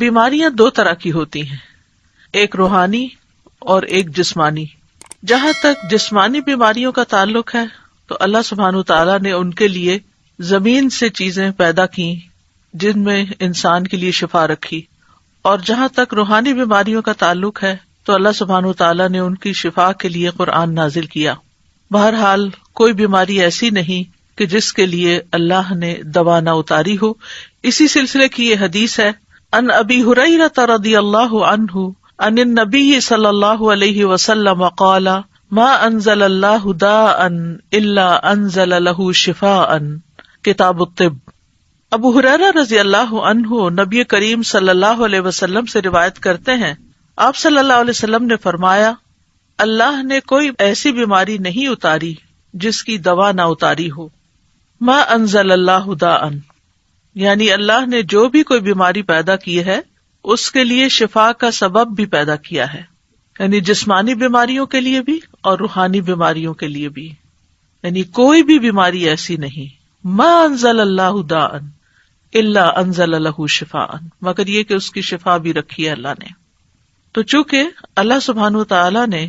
बीमारियां दो तरह की होती हैं एक रूहानी और एक जिस्मानी जहां तक जिस्मानी बीमारियों का ताल्लुक है तो अल्लाह सुबहान तला ने उनके लिए जमीन से चीजें पैदा की जिनमें इंसान के लिए शिफा रखी और जहां तक रूहानी बीमारियों का ताल्लुक है तो अल्लाह सुबहान तला ने उनकी शिफा के लिए कुरान नाजिल किया बहरहाल कोई बीमारी ऐसी नहीं कि जिसके लिए अल्लाह ने दवा न उतारी हो इसी सिलसिले की यह हदीस है अन अबी हुरैरता रदी अल्लाह अनहु अन नबी सल्लल्लाहु अलैहि वसल्लम कला मा अनजल अल्लाह दा अन इल्ला अनजल लहू शिफा अन किताब तिब अबू हुरैरा रजी अल्लाह अनहु नबी करीम सल्लल्लाहु अलैहि वसल्लम से रिवायत करते हैं आप सल्लल्लाहु अलैहि वसल्लम ने फरमाया अल्लाह ने कोई ऐसी बीमारी नहीं उतारी जिसकी दवा ना उतारी हो मा अनजल अल्लाह दा अन यानी अल्लाह ने जो भी कोई बीमारी पैदा की है उसके लिए शिफा का सबब भी पैदा किया है यानी जिस्मानी बीमारियों के लिए भी और रूहानी बीमारियों के लिए भी यानी कोई भी बीमारी ऐसी नहीं मा अनजल अल्लाह दान इल्ला अनजल अल्लाह शिफान मगर ये कि उसकी शिफा भी रखी है अल्लाह ने तो चूंकि अल्लाह सुबहान तला ने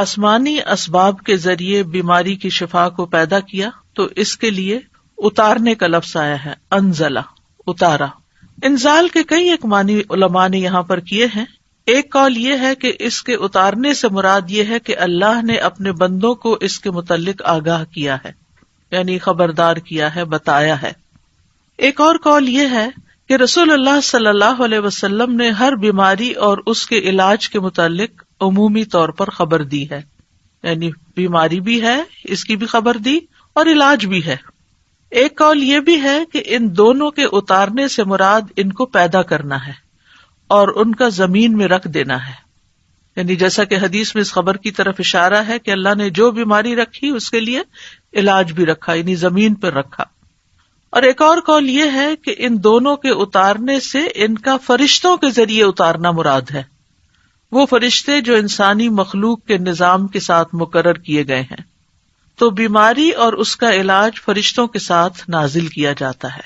आसमानी असबाब के जरिए बीमारी की शिफा को पैदा किया तो इसके लिए उतारने का लफ्स आया है अनजला उतारा इंजाल के कई एक मानी उलमा ने यहाँ पर किए हैं एक कॉल ये है कि इसके उतारने से मुराद ये है कि अल्लाह ने अपने बंदों को इसके मुतालिक आगाह किया है यानी खबरदार किया है बताया है एक और कॉल ये है कि रसूल अल्लाह सल्लल्लाहु अलैहि वसल्लम ने हर बीमारी और उसके इलाज के मुतालिक अमूमी तौर पर खबर दी है यानी बीमारी भी है इसकी भी खबर दी और इलाज भी है एक कौल ये भी है कि इन दोनों के उतारने से मुराद इनको पैदा करना है और उनका जमीन में रख देना है यानी जैसा कि हदीस में इस खबर की तरफ इशारा है कि अल्लाह ने जो बीमारी रखी उसके लिए इलाज भी रखा यानी जमीन पर रखा और एक और कौल यह है कि इन दोनों के उतारने से इनका फरिश्तों के जरिए उतारना मुराद है वो फरिश्ते जो इंसानी मखलूक के निजाम के साथ मुकर किए गए हैं तो बीमारी और उसका इलाज फरिश्तों के साथ नाजिल किया जाता है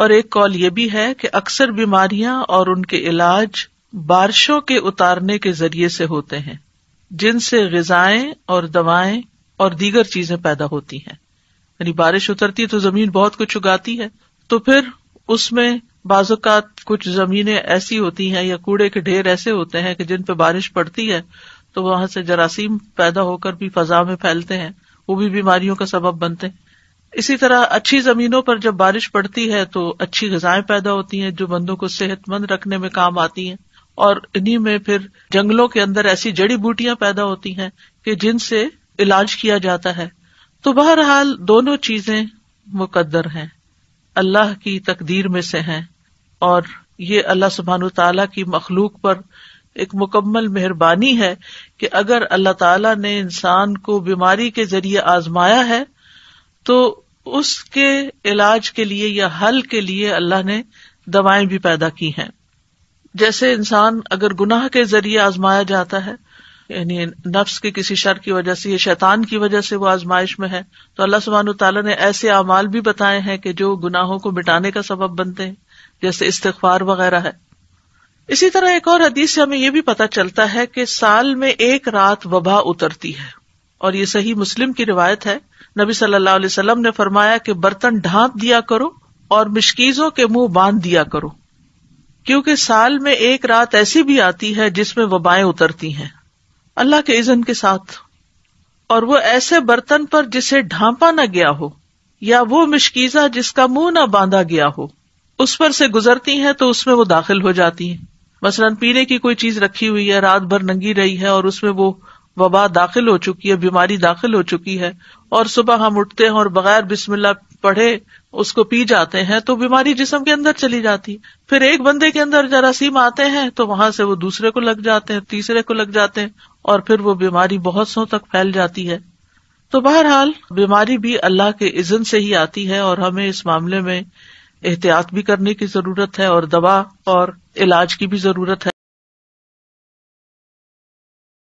और एक कॉल ये भी है कि अक्सर बीमारियां और उनके इलाज बारिशों के उतारने के जरिए से होते हैं जिनसे गजाएं और दवाएं और दीगर चीजें पैदा होती हैं यानी बारिश उतरती है तो जमीन बहुत कुछ उगाती है तो फिर उसमें बाजुकात कुछ जमीनें ऐसी होती हैं या कूड़े के ढेर ऐसे होते हैं कि जिन पर बारिश पड़ती है तो वहां से जरासीम पैदा होकर भी फजा में फैलते हैं वो भी बीमारियों का सबब बनते हैं इसी तरह अच्छी जमीनों पर जब बारिश पड़ती है तो अच्छी गजाएं पैदा होती हैं जो बंदों को सेहतमंद रखने में काम आती हैं और इन्हीं में फिर जंगलों के अंदर ऐसी जड़ी बूटियां पैदा होती हैं कि जिनसे इलाज किया जाता है तो बहरहाल दोनों चीजें मुकद्दर हैं अल्लाह की तकदीर में से हैं और ये अल्लाह सुबहान तला की मखलूक पर एक मुकम्मल मेहरबानी है कि अगर अल्लाह ताला ने इंसान को बीमारी के जरिए आजमाया है तो उसके इलाज के लिए या हल के लिए अल्लाह ने दवाएं भी पैदा की हैं जैसे इंसान अगर गुनाह के जरिए आजमाया जाता है यानी नफ्स के किसी शर की वजह से या शैतान की वजह से वो आजमाइश में है तो अल्लाह सुबहान तला ने ऐसे अमाल भी बताए हैं कि जो गुनाहों को मिटाने का सबब बनते हैं जैसे इस्तफार वगैरह है इसी तरह एक और हदीस से हमें यह भी पता चलता है कि साल में एक रात वबा उतरती है और ये सही मुस्लिम की रिवायत है नबी सल्लल्लाहु अलैहि वसल्लम ने फरमाया कि बर्तन ढांप दिया करो और मिशकीजों के मुंह बांध दिया करो क्योंकि साल में एक रात ऐसी भी आती है जिसमें वबाएं उतरती हैं अल्लाह के इजन के साथ और वो ऐसे बर्तन पर जिसे ढांपा ना गया हो या वो मिशकीजा जिसका मुंह ना बांधा गया हो उस पर से गुजरती हैं तो उसमें वो दाखिल हो जाती हैं मसलन पीने की कोई चीज रखी हुई है रात भर नंगी रही है और उसमें वो वबा दाखिल हो चुकी है बीमारी दाखिल हो चुकी है और सुबह हम उठते हैं और बगैर बिस्मिल्लाह पढ़े उसको पी जाते हैं तो बीमारी जिसम के अंदर चली जाती है फिर एक बंदे के अंदर जरासीम आते हैं तो वहां से वो दूसरे को लग जाते हैं तीसरे को लग जाते हैं और फिर वो बीमारी बहुत सो तक फैल जाती है तो बहरहाल बीमारी भी अल्लाह के इजन से ही आती है और हमें इस मामले में एहतियात भी करने की जरूरत है और दवा और इलाज की भी जरूरत है